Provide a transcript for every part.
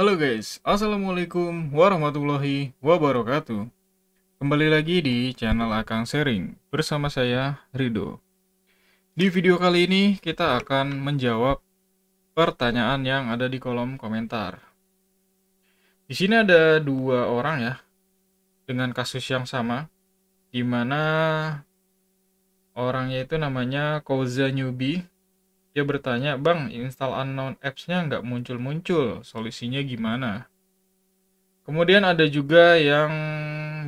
Halo guys, Assalamualaikum warahmatullahi wabarakatuh Kembali lagi di channel Akang Sharing bersama saya Rido Di video kali ini kita akan menjawab pertanyaan yang ada di kolom komentar Di sini ada dua orang ya dengan kasus yang sama dimana orangnya itu namanya Koza Newbie dia bertanya, Bang, install unknown apps-nya nggak muncul-muncul, solusinya gimana? Kemudian ada juga yang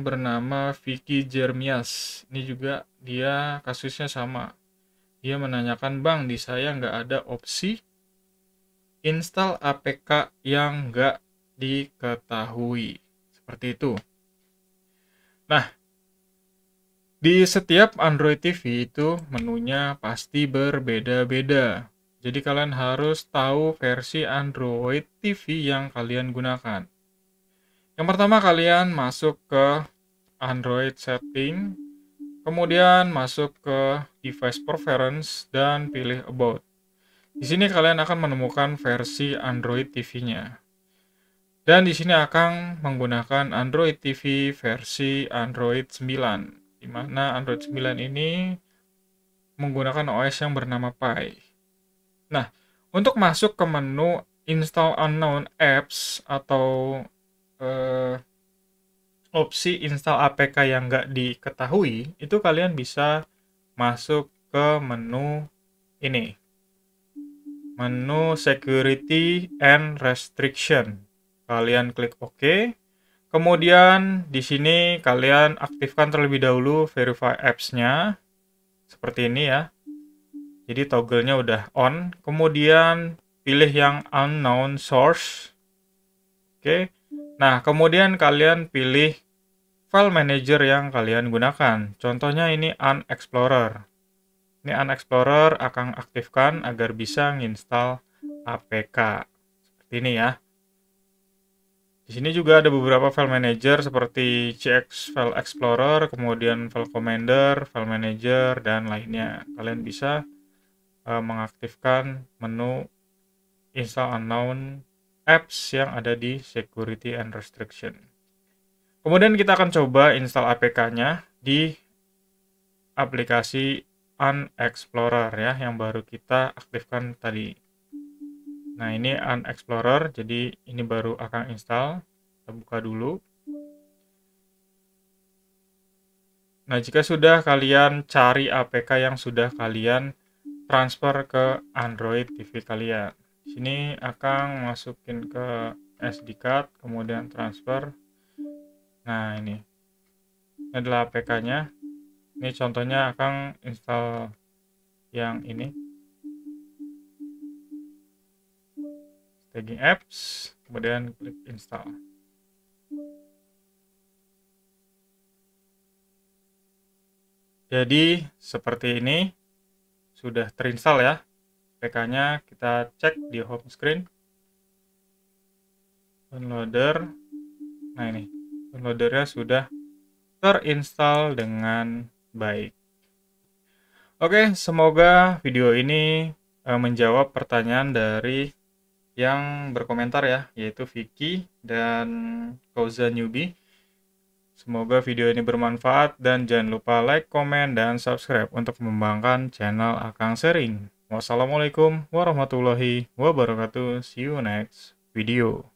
bernama Vicky Jermias. Ini juga dia kasusnya sama. Dia menanyakan, Bang, di saya nggak ada opsi install APK yang nggak diketahui. Seperti itu. Nah, di setiap Android TV itu menunya pasti berbeda-beda. Jadi kalian harus tahu versi Android TV yang kalian gunakan. Yang pertama kalian masuk ke Android setting, kemudian masuk ke device preference dan pilih about. Di sini kalian akan menemukan versi Android TV-nya. Dan di sini akan menggunakan Android TV versi Android 9 di mana Android 9 ini menggunakan OS yang bernama Pi. Nah, untuk masuk ke menu install unknown apps atau eh, opsi install APK yang nggak diketahui, itu kalian bisa masuk ke menu ini. Menu security and restriction. Kalian klik OK. Kemudian di sini kalian aktifkan terlebih dahulu verify apps-nya. Seperti ini ya. Jadi toggle-nya udah on. Kemudian pilih yang unknown source. Oke. Nah, kemudian kalian pilih file manager yang kalian gunakan. Contohnya ini Unexplorer. Ini Unexplorer akan aktifkan agar bisa menginstal APK. Seperti ini ya. Di sini juga ada beberapa file manager seperti CX File Explorer, kemudian File Commander, File Manager, dan lainnya. Kalian bisa uh, mengaktifkan menu Install Unknown Apps yang ada di Security and Restriction. Kemudian kita akan coba install APK-nya di aplikasi Unexplorer ya, yang baru kita aktifkan tadi. Nah, ini an explorer, jadi ini baru akan install. Kita buka dulu. Nah, jika sudah kalian cari APK yang sudah kalian transfer ke Android TV kalian. Sini akan masukin ke SD card, kemudian transfer. Nah, ini. Ini adalah APK-nya. Ini contohnya akan install yang ini tagging apps, kemudian klik install. Jadi seperti ini sudah terinstall ya. PK-nya kita cek di home screen. Downloader. Nah ini, downloadernya sudah terinstall dengan baik. Oke, semoga video ini eh, menjawab pertanyaan dari yang berkomentar ya, yaitu Vicky dan Koza Newbie. Semoga video ini bermanfaat dan jangan lupa like, komen, dan subscribe untuk mengembangkan channel Akang Sering. Wassalamualaikum warahmatullahi wabarakatuh. See you next video.